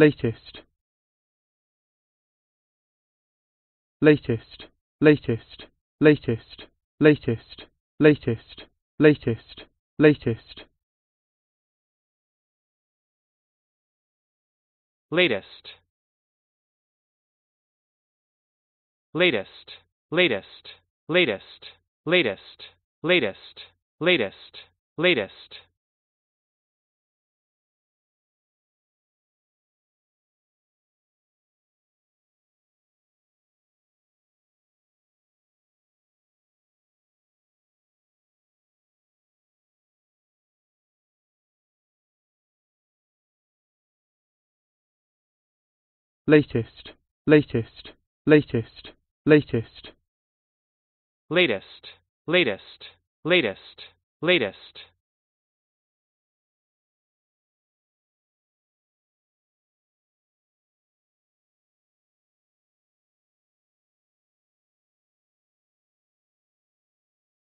latest latest latest latest latest latest latest latest latest latest latest latest latest latest latest latest latest, latest, latest, latest. Latest, latest, latest, latest.